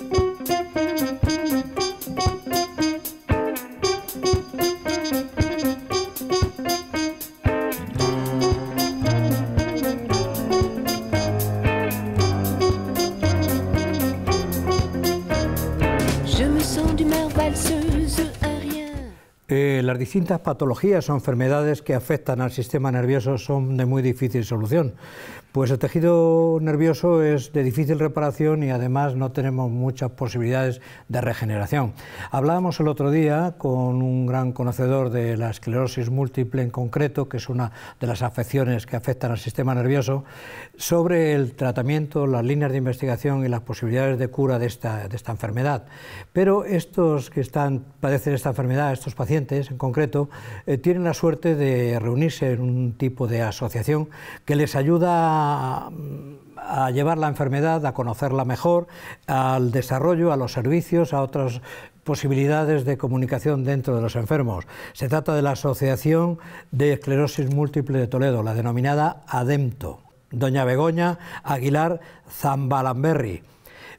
Bye. distintas patologías o enfermedades que afectan al sistema nervioso son de muy difícil solución. Pues el tejido nervioso es de difícil reparación y además no tenemos muchas posibilidades de regeneración. Hablábamos el otro día con un gran conocedor de la esclerosis múltiple en concreto, que es una de las afecciones que afectan al sistema nervioso, sobre el tratamiento, las líneas de investigación y las posibilidades de cura de esta, de esta enfermedad. Pero estos que están, padecen esta enfermedad, estos pacientes en concreto, eh, tienen la suerte de reunirse en un tipo de asociación que les ayuda a, a llevar la enfermedad, a conocerla mejor, al desarrollo, a los servicios, a otras posibilidades de comunicación dentro de los enfermos. Se trata de la Asociación de Esclerosis Múltiple de Toledo, la denominada ADEMTO. Doña Begoña Aguilar Zambalamberri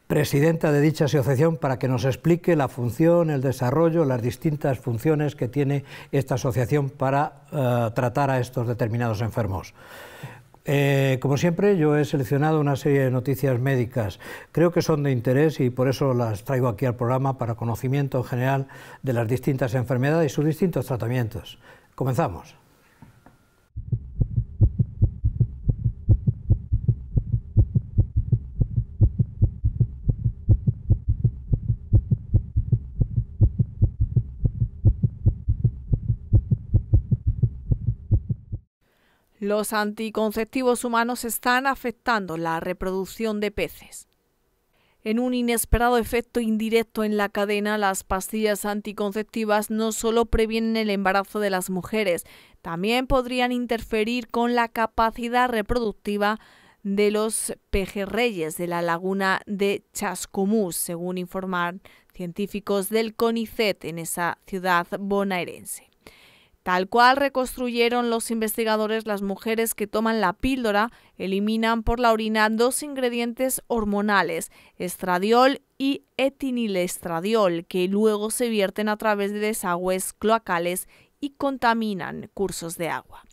presidenta de dicha asociación para que nos explique la función, el desarrollo, las distintas funciones que tiene esta asociación para eh, tratar a estos determinados enfermos. Eh, como siempre, yo he seleccionado una serie de noticias médicas. Creo que son de interés y por eso las traigo aquí al programa para conocimiento general de las distintas enfermedades y sus distintos tratamientos. Comenzamos. Los anticonceptivos humanos están afectando la reproducción de peces. En un inesperado efecto indirecto en la cadena, las pastillas anticonceptivas no solo previenen el embarazo de las mujeres, también podrían interferir con la capacidad reproductiva de los pejerreyes de la laguna de Chascomús, según informan científicos del CONICET en esa ciudad bonaerense. Tal cual reconstruyeron los investigadores, las mujeres que toman la píldora eliminan por la orina dos ingredientes hormonales, estradiol y etinilestradiol, que luego se vierten a través de desagües cloacales y contaminan cursos de agua.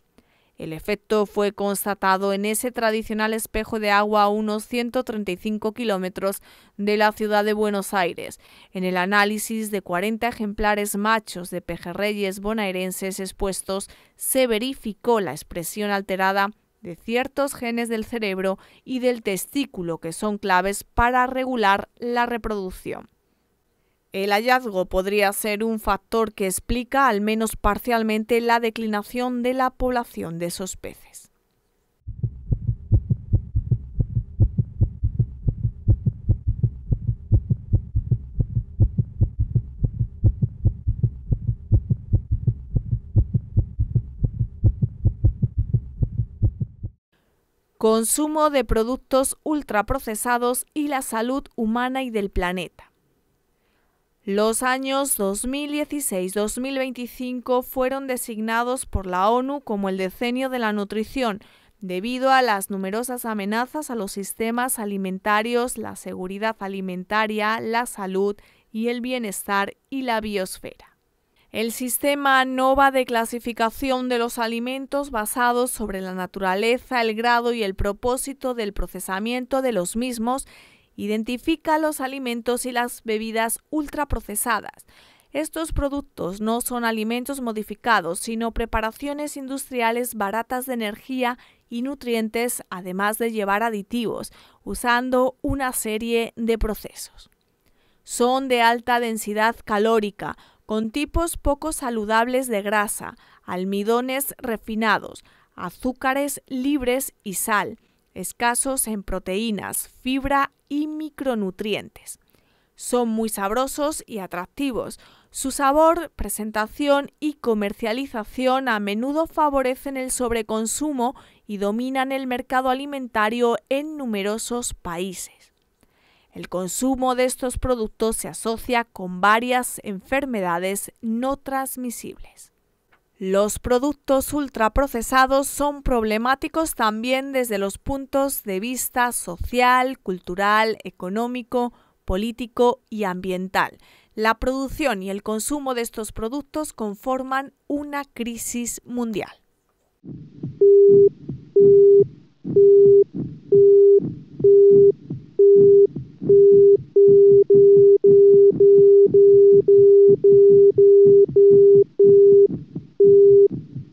El efecto fue constatado en ese tradicional espejo de agua a unos 135 kilómetros de la ciudad de Buenos Aires. En el análisis de 40 ejemplares machos de pejerreyes bonaerenses expuestos, se verificó la expresión alterada de ciertos genes del cerebro y del testículo que son claves para regular la reproducción. El hallazgo podría ser un factor que explica al menos parcialmente la declinación de la población de esos peces. consumo de productos ultraprocesados y la salud humana y del planeta. Los años 2016-2025 fueron designados por la ONU como el decenio de la nutrición, debido a las numerosas amenazas a los sistemas alimentarios, la seguridad alimentaria, la salud y el bienestar y la biosfera. El sistema NOVA de clasificación de los alimentos basado sobre la naturaleza, el grado y el propósito del procesamiento de los mismos Identifica los alimentos y las bebidas ultraprocesadas. Estos productos no son alimentos modificados, sino preparaciones industriales baratas de energía y nutrientes, además de llevar aditivos, usando una serie de procesos. Son de alta densidad calórica, con tipos poco saludables de grasa, almidones refinados, azúcares libres y sal, escasos en proteínas, fibra y micronutrientes. Son muy sabrosos y atractivos. Su sabor, presentación y comercialización a menudo favorecen el sobreconsumo y dominan el mercado alimentario en numerosos países. El consumo de estos productos se asocia con varias enfermedades no transmisibles. Los productos ultraprocesados son problemáticos también desde los puntos de vista social, cultural, económico, político y ambiental. La producción y el consumo de estos productos conforman una crisis mundial.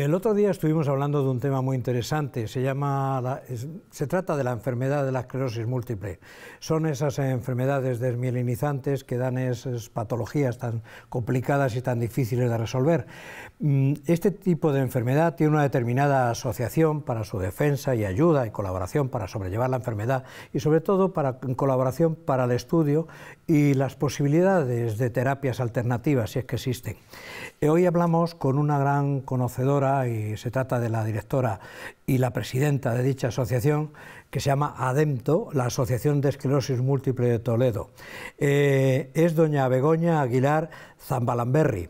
el otro día estuvimos hablando de un tema muy interesante, se, llama se trata de la enfermedad de la esclerosis múltiple. Son esas enfermedades desmielinizantes que dan esas patologías tan complicadas y tan difíciles de resolver. Mm, este tipo de enfermedad tiene una determinada asociación para su defensa y ayuda y colaboración para sobrellevar la enfermedad y sobre todo para colaboración para el estudio y las posibilidades de terapias alternativas si es que existen. Eh, hoy hablamos con una gran conocedora y se trata de la directora y la presidenta de dicha asociación, que se llama ADEMTO, la Asociación de Esclerosis Múltiple de Toledo. Eh, es doña Begoña Aguilar Zambalamberri.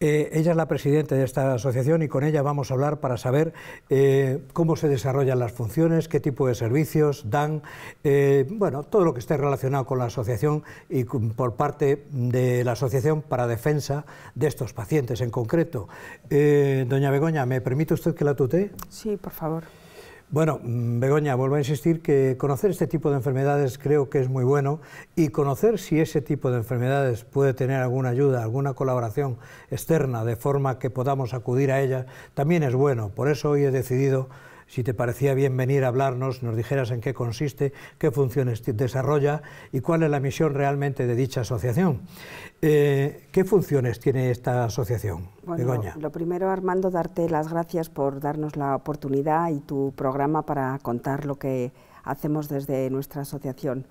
Eh, ella es la presidenta de esta asociación y con ella vamos a hablar para saber eh, cómo se desarrollan las funciones, qué tipo de servicios dan, eh, bueno, todo lo que esté relacionado con la asociación y por parte de la Asociación para Defensa de estos pacientes en concreto. doña Begoña, ¿me permite usted que la tutee? Sí, por favor. Bueno, Begoña, vuelvo a insistir que conocer este tipo de enfermedades creo que es muy bueno y conocer si ese tipo de enfermedades puede tener alguna ayuda, alguna colaboración externa de forma que podamos acudir a ella, también es bueno. Por eso hoy he decidido si te parecía bien venir a hablarnos, nos dijeras en qué consiste, qué funciones desarrolla y cuál es la misión realmente de dicha asociación. Eh, ¿Qué funciones tiene esta asociación, bueno, Lo primero, Armando, darte las gracias por darnos la oportunidad y tu programa para contar lo que hacemos desde nuestra asociación.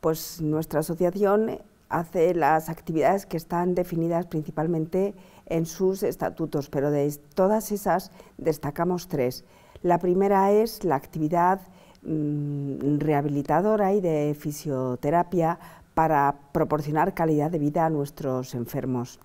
Pues nuestra asociación hace las actividades que están definidas principalmente en sus estatutos, pero de todas esas destacamos tres. La primera es la actividad mm, rehabilitadora y de fisioterapia para proporcionar calidad de vida a nuestros enfermos.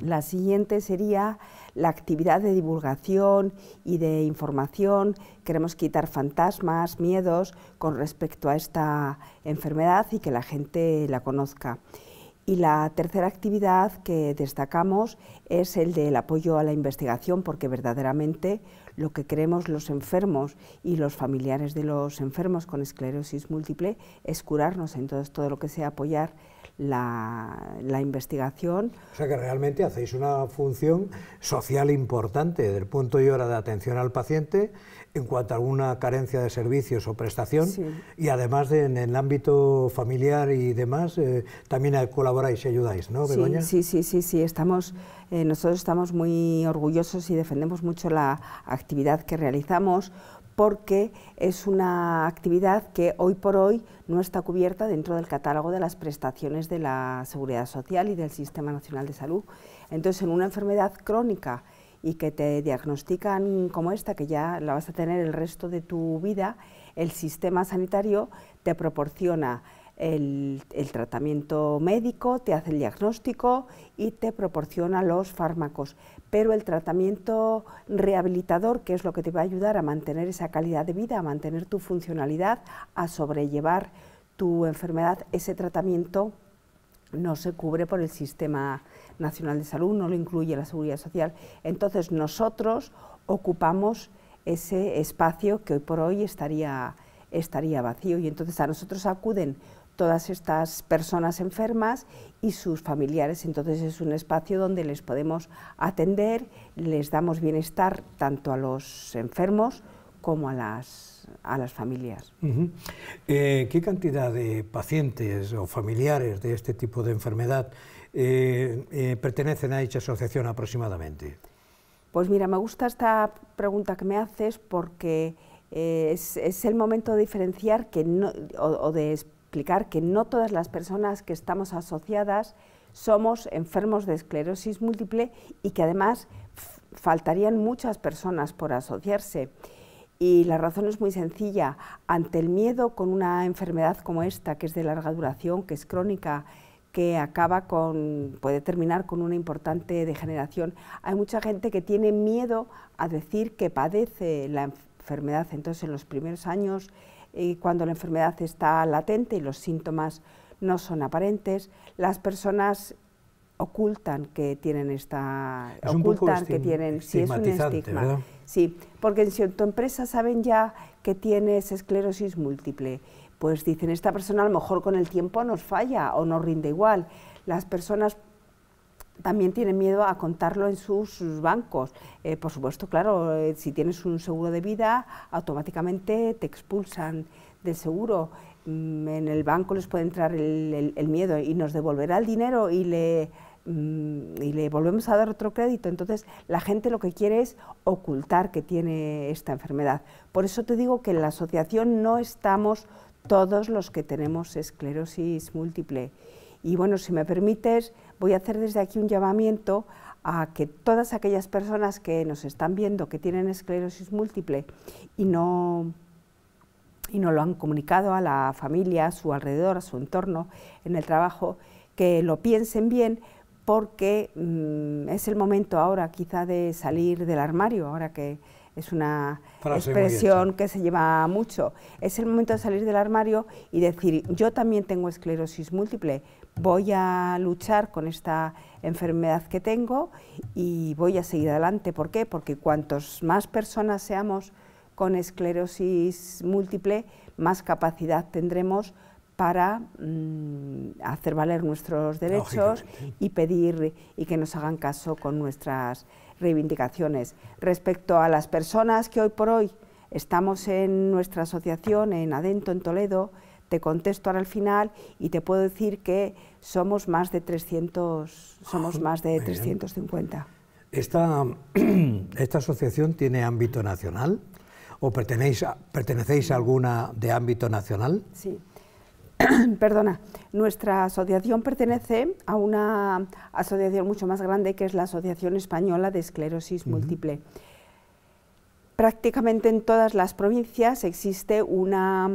La siguiente sería la actividad de divulgación y de información. Queremos quitar fantasmas, miedos con respecto a esta enfermedad y que la gente la conozca. Y la tercera actividad que destacamos es el del apoyo a la investigación, porque verdaderamente lo que queremos los enfermos y los familiares de los enfermos con esclerosis múltiple es curarnos, entonces todo lo que sea apoyar la, investigación. O sea que realmente hacéis una función social importante desde el punto de hora de atención al paciente en cuanto a alguna carencia de servicios o prestación y además en el ámbito familiar y demás eh, también colaboráis y ayudáis, ¿no, Begoña? Sí, sí, sí, sí, estamos, eh, nosotros estamos muy orgullosos y defendemos mucho la actividad que realizamos porque es una actividad que hoy por hoy no está cubierta dentro del catálogo de las prestaciones de la Seguridad Social y del Sistema Nacional de Salud. Entonces, en una enfermedad crónica y que te diagnostican como esta, que ya la vas a tener el resto de tu vida, el sistema sanitario te proporciona el, tratamiento médico, te hace el diagnóstico y te proporciona los fármacos pero el tratamiento rehabilitador, que es lo que te va a ayudar a mantener esa calidad de vida, a mantener tu funcionalidad, a sobrellevar tu enfermedad, ese tratamiento no se cubre por el Sistema Nacional de Salud, no lo incluye la Seguridad Social. Entonces nosotros ocupamos ese espacio que hoy por hoy estaría, estaría vacío y entonces a nosotros acuden todas estas personas enfermas y sus familiares. Entonces es un espacio donde les podemos atender, les damos bienestar tanto a los enfermos como a las, a las familias. Eh, ¿Qué cantidad de pacientes o familiares de este tipo de enfermedad eh, eh, pertenecen a dicha asociación aproximadamente? Pues mira, me gusta esta pregunta que me haces porque es, el momento de diferenciar que no, o de explicar que no todas las personas que estamos asociadas somos enfermos de esclerosis múltiple y que además faltarían muchas personas por asociarse. Y la razón es muy sencilla. Ante el miedo con una enfermedad como esta, que es de larga duración, que es crónica, que acaba con, puede terminar con una importante degeneración, hay mucha gente que tiene miedo a decir que padece la enfermedad. Entonces, en los primeros años y cuando la enfermedad está latente y los síntomas no son aparentes, las personas ocultan que tienen esta es ocultan que tienen si es un estigma sí porque si en tu empresa saben ya que tienes esclerosis múltiple pues dicen esta persona a lo mejor con el tiempo nos falla o no rinde igual las personas también tienen miedo a contarlo en sus bancos. Eh, por supuesto, claro, eh, si tienes un seguro de vida, automáticamente te expulsan del seguro. Mm, en el banco les puede entrar el, miedo y nos devolverá el dinero y le, mm, y le volvemos a dar otro crédito. Entonces, la gente lo que quiere es ocultar que tiene esta enfermedad. Por eso te digo que en la asociación no estamos todos los que tenemos esclerosis múltiple. Y bueno, si me permites, voy a hacer desde aquí un llamamiento a que todas aquellas personas que nos están viendo que tienen esclerosis múltiple y no, y no lo han comunicado a la familia, a su alrededor, a su entorno, en el trabajo, que lo piensen bien porque mm, es el momento ahora quizá de salir del armario, ahora que es una expresión que se lleva mucho. Es el momento de salir del armario y decir, yo también tengo esclerosis múltiple, voy a luchar con esta enfermedad que tengo y voy a seguir adelante. ¿Por qué? Porque cuantos más personas seamos con esclerosis múltiple, más capacidad tendremos para mm, hacer valer nuestros derechos y pedir y que nos hagan caso con nuestras reivindicaciones. Respecto a las personas que hoy por hoy estamos en nuestra asociación, en Adento, en Toledo, te contesto ahora al final y te puedo decir que somos más de 300, somos más de 350. Esta, ¿Esta asociación tiene ámbito nacional o pertenecéis a, alguna de ámbito nacional? Sí. Perdona, nuestra asociación pertenece a una asociación mucho más grande que es la Asociación Española de Esclerosis Múltiple. Prácticamente en todas las provincias existe una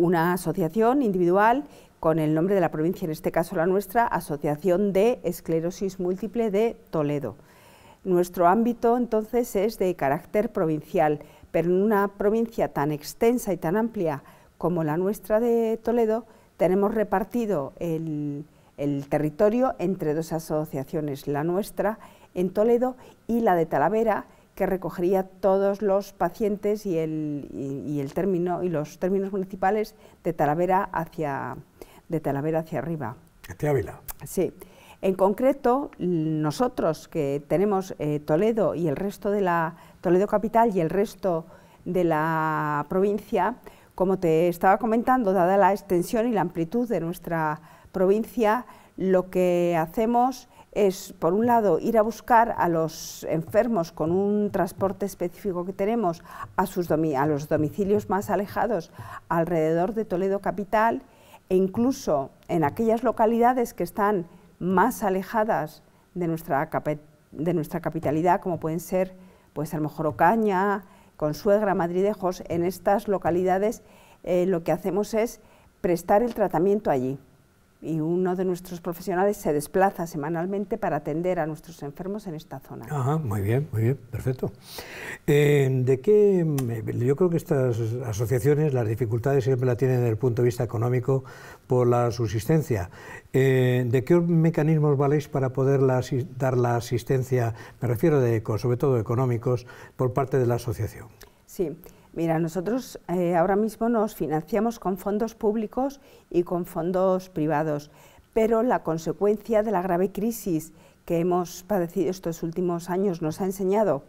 una asociación individual con el nombre de la provincia, en este caso la nuestra, Asociación de Esclerosis Múltiple de Toledo. Nuestro ámbito entonces es de carácter provincial, pero en una provincia tan extensa y tan amplia como la nuestra de Toledo, tenemos repartido el, territorio entre dos asociaciones, la nuestra en Toledo y la de Talavera, que recogería todos los pacientes y el, término, y los términos municipales de Talavera hacia, de Talavera hacia arriba. Este Ávila. Sí. En concreto, nosotros que tenemos eh, Toledo y el resto de la Toledo capital y el resto de la provincia, como te estaba comentando, dada la extensión y la amplitud de nuestra provincia, lo que hacemos es, por un lado, ir a buscar a los enfermos con un transporte específico que tenemos a, sus a los domicilios más alejados alrededor de Toledo Capital e incluso en aquellas localidades que están más alejadas de nuestra, de nuestra capitalidad, como pueden ser, pues a lo mejor Ocaña, Consuegra, Madridejos, en estas localidades eh, lo que hacemos es prestar el tratamiento allí y uno de nuestros profesionales se desplaza semanalmente para atender a nuestros enfermos en esta zona. muy bien, muy bien, perfecto. Eh, ¿De qué? Mm, yo creo que estas asociaciones, las dificultades siempre la tienen desde el punto de vista económico por la subsistencia. Eh, ¿De qué mecanismos valéis para poder dar la asistencia, me refiero de, sobre todo económicos, por parte de la asociación? Sí. Mira, nosotros eh, ahora mismo nos financiamos con fondos públicos y con fondos privados, pero la consecuencia de la grave crisis que hemos padecido estos últimos años nos ha enseñado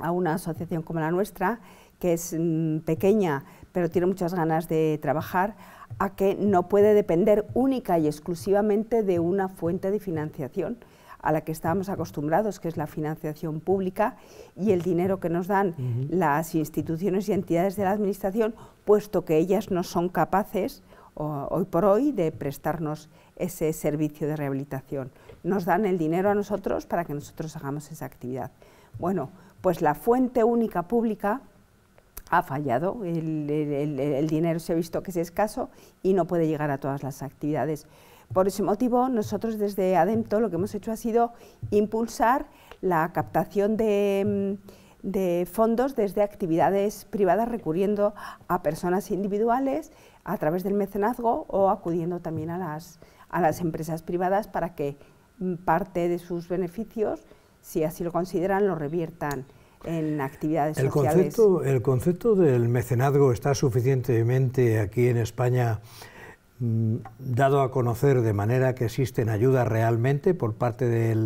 a una asociación como la nuestra, que es mm, pequeña pero tiene muchas ganas de trabajar, a que no puede depender única y exclusivamente de una fuente de financiación a la que estábamos acostumbrados, que es la financiación pública y el dinero que nos dan las instituciones y entidades de la Administración, puesto que ellas no son capaces hoy por hoy de prestarnos ese servicio de rehabilitación. Nos dan el dinero a nosotros para que nosotros hagamos esa actividad. Bueno, pues la fuente única pública ha fallado, el, dinero se ha visto que es escaso y no puede llegar a todas las actividades. Por ese motivo, nosotros desde ADEMTO lo que hemos hecho ha sido impulsar la captación mm, de, fondos desde actividades privadas recurriendo a personas individuales a través del mecenazgo o acudiendo también a las, a las empresas privadas para que mm, parte de sus beneficios, si así lo consideran, lo reviertan en actividades sociales. el concepto del mecenazgo está suficientemente aquí en España Mm, dado a conocer de manera que existen ayudas realmente por parte de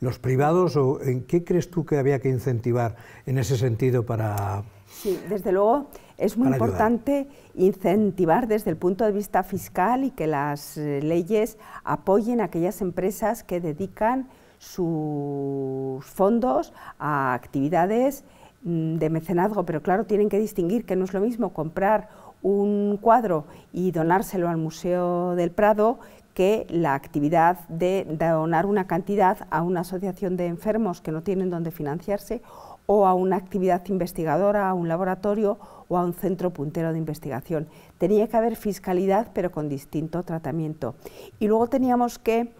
los privados o en qué crees tú que había que incentivar en ese sentido para... Sí, desde luego es muy importante incentivar desde el punto de vista fiscal y que las eh, leyes apoyen a aquellas empresas que dedican sus fondos a actividades mm, de mecenazgo, pero claro, tienen que distinguir que no es lo mismo comprar un cuadro y donárselo al Museo del Prado que la actividad de donar una cantidad a una asociación de enfermos que no tienen donde financiarse o a una actividad investigadora, a un laboratorio o a un centro puntero de investigación. Tenía que haber fiscalidad, pero con distinto tratamiento. Y luego teníamos que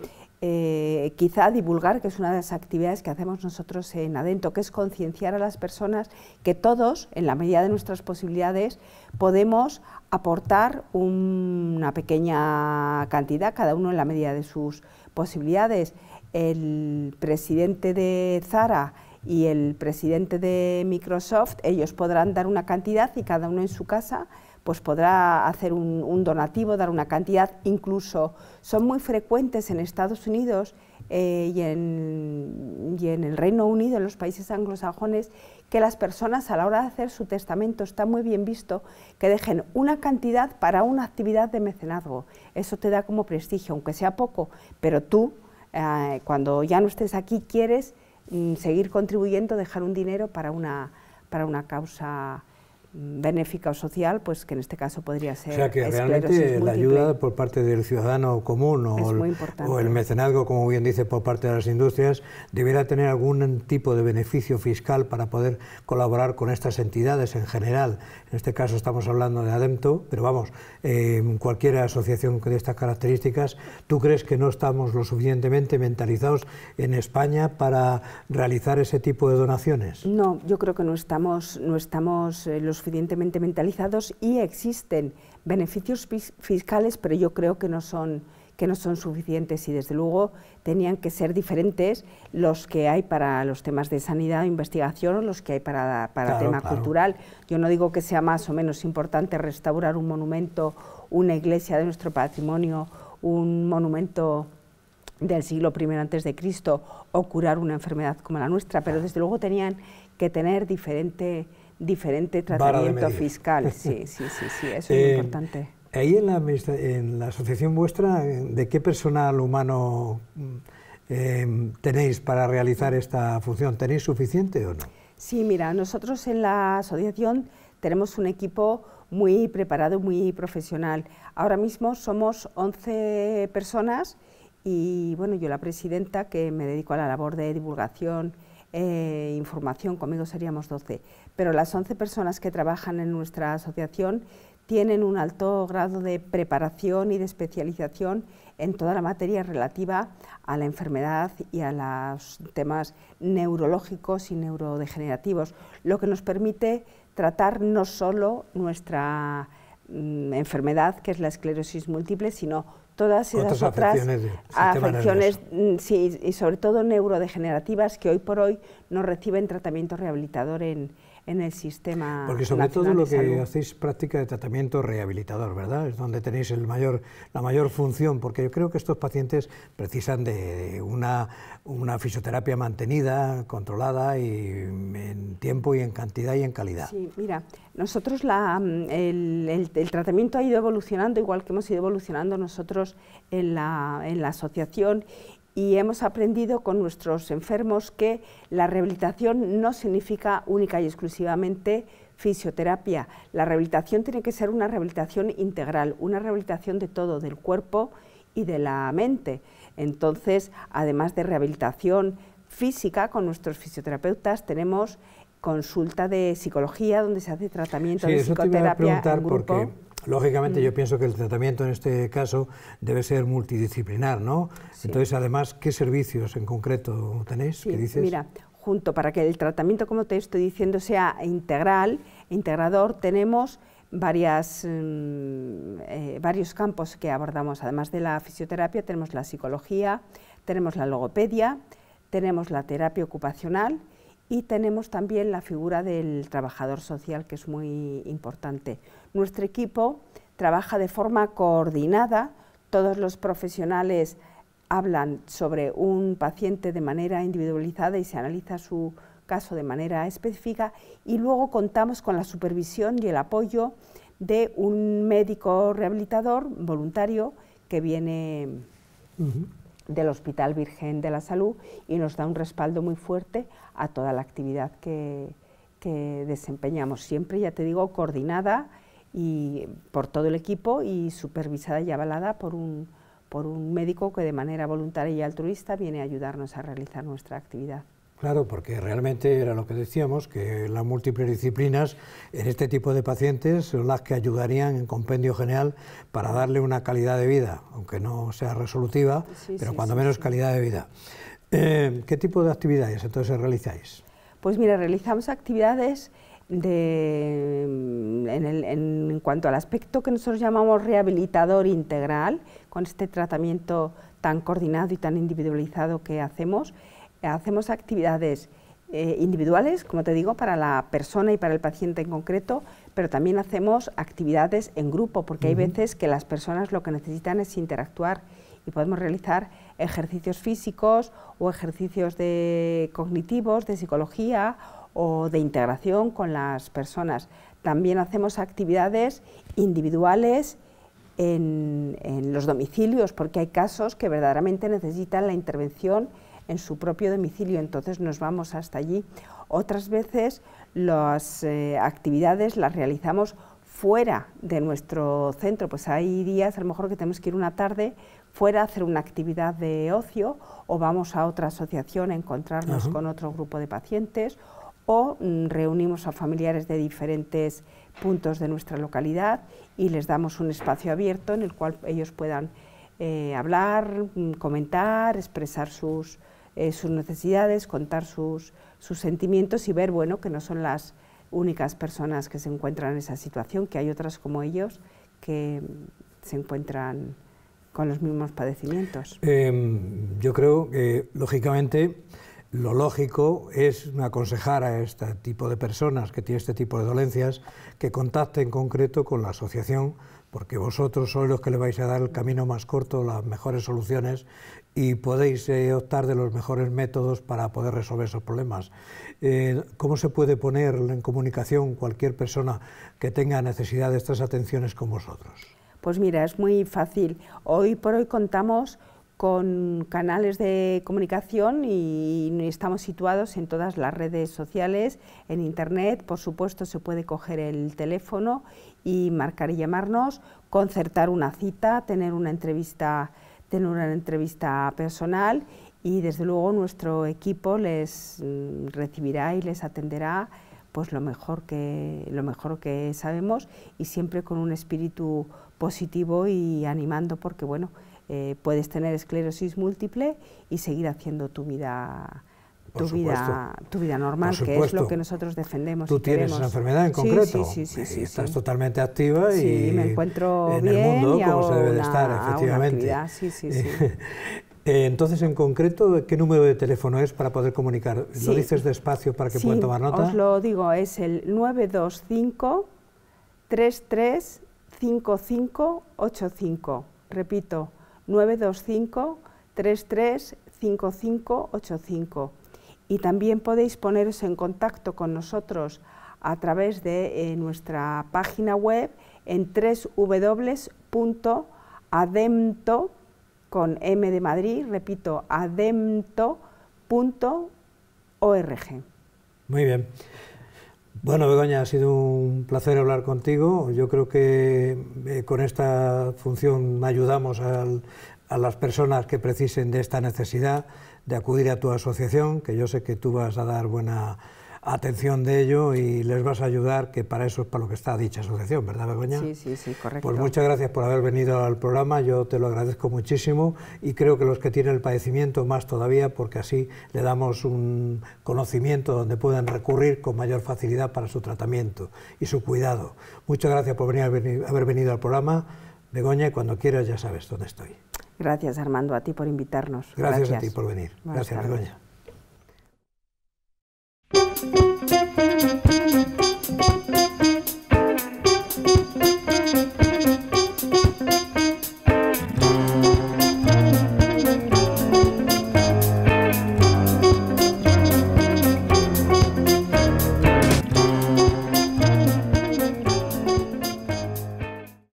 eh, quizá divulgar, que es una de las actividades que hacemos nosotros en Adento, que es concienciar a las personas que todos, en la medida de nuestras posibilidades, podemos aportar una pequeña cantidad, cada uno en la medida de sus posibilidades. El presidente de Zara y el presidente de Microsoft, ellos podrán dar una cantidad y cada uno en su casa pues podrá hacer un, donativo, dar una cantidad, incluso son muy frecuentes en Estados Unidos eh, y, en, y, en, el Reino Unido, en los países anglosajones, que las personas a la hora de hacer su testamento está muy bien visto que dejen una cantidad para una actividad de mecenazgo. Eso te da como prestigio, aunque sea poco, pero tú, eh, cuando ya no estés aquí, quieres mm, seguir contribuyendo, dejar un dinero para una, para una causa benéfica o social, pues que en este caso podría ser. O sea que realmente la ayuda por parte del ciudadano común o el, o el, mecenazgo, como bien dice, por parte de las industrias, debiera tener algún tipo de beneficio fiscal para poder colaborar con estas entidades en general. En este caso estamos hablando de ADEMTO, pero vamos, eh, cualquier asociación de estas características, ¿tú crees que no estamos lo suficientemente mentalizados en España para realizar ese tipo de donaciones? No, yo creo que no estamos, no estamos eh, los suficientemente mentalizados y existen beneficios fiscales, pero yo creo que no son que no son suficientes y desde luego tenían que ser diferentes los que hay para los temas de sanidad, investigación o los que hay para, para tema cultural. Yo no digo que sea más o menos importante restaurar un monumento, una iglesia de nuestro patrimonio, un monumento del siglo I antes de Cristo o curar una enfermedad como la nuestra, pero desde luego tenían que tener diferente diferente tratamiento fiscal. Sí, sí, sí, sí, eso es eh, importante. Ahí en la, en la asociación vuestra, ¿de qué personal humano eh, tenéis para realizar esta función? ¿Tenéis suficiente o no? Sí, mira, nosotros en la asociación tenemos un equipo muy preparado, muy profesional. Ahora mismo somos 11 personas y bueno, yo la presidenta que me dedico a la labor de divulgación eh, información, conmigo seríamos 12, pero las 11 personas que trabajan en nuestra asociación tienen un alto grado de preparación y de especialización en toda la materia relativa a la enfermedad y a los temas neurológicos y neurodegenerativos, lo que nos permite tratar no solo nuestra mm, enfermedad, que es la esclerosis múltiple, sino todas esas otras afecciones, mm, y sobre todo neurodegenerativas que hoy por hoy no reciben tratamiento rehabilitador en, en el sistema. Porque sobre todo lo que hacéis práctica de tratamiento rehabilitador, ¿verdad? Es donde tenéis el mayor, la mayor función, porque yo creo que estos pacientes precisan de una, una fisioterapia mantenida, controlada y en tiempo y en cantidad y en calidad. Sí, mira, nosotros la, mm, el, el, tratamiento ha ido evolucionando igual que hemos ido evolucionando nosotros en la, en la asociación y hemos aprendido con nuestros enfermos que la rehabilitación no significa única y exclusivamente fisioterapia. La rehabilitación tiene que ser una rehabilitación integral, una rehabilitación de todo, del cuerpo y de la mente. Entonces, además de rehabilitación física con nuestros fisioterapeutas, tenemos consulta de psicología donde se hace tratamiento de psicoterapia. grupo. Lógicamente yo mm. pienso que el tratamiento en este caso debe ser multidisciplinar, ¿no? Entonces, además, ¿qué servicios en concreto tenéis? dices? Mira, junto para que el tratamiento, como te estoy diciendo, sea integral, integrador, tenemos varias, mm, eh, varios campos que abordamos. Además de la fisioterapia, tenemos la psicología, tenemos la logopedia, tenemos la terapia ocupacional y tenemos también la figura del trabajador social, que es muy importante nuestro equipo trabaja de forma coordinada, todos los profesionales hablan sobre un paciente de manera individualizada y se analiza su caso de manera específica y luego contamos con la supervisión y el apoyo de un médico rehabilitador voluntario que viene del Hospital Virgen de la Salud y nos da un respaldo muy fuerte a toda la actividad que desempeñamos, siempre, ya te digo, coordinada y por todo el equipo y supervisada y avalada por un, por un médico que de manera voluntaria y altruista viene a ayudarnos a realizar nuestra actividad. Claro, porque realmente era lo que decíamos, que las múltiples disciplinas en este tipo de pacientes son las que ayudarían en compendio general para darle una calidad de vida, aunque no sea resolutiva, pero cuando menos calidad de vida. Eh, ¿Qué tipo de actividades entonces realizáis? Pues mira, realizamos actividades Mm, en, cuanto al aspecto que nosotros llamamos rehabilitador integral, con este tratamiento tan coordinado y tan individualizado que hacemos, eh, hacemos actividades eh, individuales, como te digo, para la persona y para el paciente en concreto, pero también hacemos actividades en grupo, porque hay veces que las personas lo que necesitan es interactuar y podemos realizar ejercicios físicos o ejercicios de cognitivos, de psicología o de integración con las personas. También hacemos actividades individuales en, los domicilios, porque hay casos que verdaderamente necesitan la intervención en su propio domicilio, entonces nos vamos hasta allí. Otras veces las eh, actividades las realizamos fuera de nuestro centro, pues hay días a lo mejor que tenemos que ir una tarde fuera a hacer una actividad de ocio o vamos a otra asociación a encontrarnos con otro grupo de pacientes o mm, reunimos a familiares de diferentes puntos de nuestra localidad y les damos un espacio abierto en el cual ellos puedan eh, hablar, mm, comentar, expresar sus, eh, sus necesidades, contar sus, sentimientos y ver bueno, que no son las únicas personas que se encuentran en esa situación, que hay otras como ellos que mm, se encuentran con los mismos padecimientos. Em, yo creo que, lógicamente, lo lógico es aconsejar a este tipo de personas que tienen este tipo de dolencias que contacten en concreto con la asociación, porque vosotros sois los que le vais a dar el camino más corto, las mejores soluciones y podéis eh, optar de los mejores métodos para poder resolver esos problemas. Eh, ¿Cómo se puede poner en comunicación cualquier persona que tenga necesidad de estas atenciones con vosotros? Pues mira, es muy fácil. Hoy por hoy contamos con canales de comunicación y, estamos situados en todas las redes sociales, en Internet, por supuesto se puede coger el teléfono y marcar y llamarnos, concertar una cita, tener una entrevista, tener una entrevista personal y desde luego nuestro equipo les mm, recibirá y les atenderá pues lo mejor que lo mejor que sabemos y siempre con un espíritu positivo y animando porque bueno eh, puedes tener esclerosis múltiple y seguir haciendo tu vida tu vida, tu vida normal, que es lo que nosotros defendemos. Tú tienes esa enfermedad en concreto. Sí, sí, eh, sí, estás totalmente activa y me encuentro en bien el mundo y como se debe de estar, efectivamente. Eh, entonces, en concreto, ¿qué número de teléfono es para poder comunicar? ¿Lo dices despacio para que puedan tomar nota? Os lo digo, es el 925 335585 Repito, 925 335585 y también podéis poneros en contacto con nosotros a través de eh, nuestra página web en www.ademto con m de Madrid, repito, ademto.org. Muy bien. Bueno, Begoña, ha sido un placer hablar contigo. Yo creo que eh, con esta función ayudamos a las personas que precisen de esta necesidad de acudir a tu asociación, que yo sé que tú vas a dar buena atención de ello y les vas a ayudar, que para eso es para lo que está dicha asociación, ¿verdad, Begoña? Sí, sí, sí, correcto. Pues muchas gracias por haber venido al programa, yo te lo agradezco muchísimo y creo que los que tienen el padecimiento más todavía, porque así le damos un conocimiento donde pueden recurrir con mayor facilidad para su tratamiento y su cuidado. Muchas gracias por venir, haber venido al programa. Begoña, y cuando quieras ya sabes dónde estoy. Gracias, Armando, a ti por invitarnos. Gracias, a ti por venir. gracias, Begoña. Thank you.